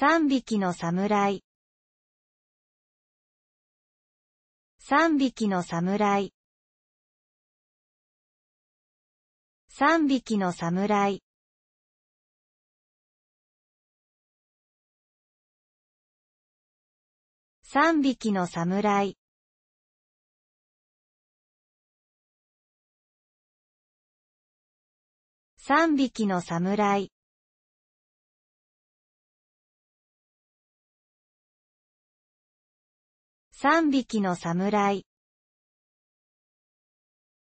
三匹の侍。三匹の侍。三匹の侍。三匹の侍。三匹の侍。三匹の侍。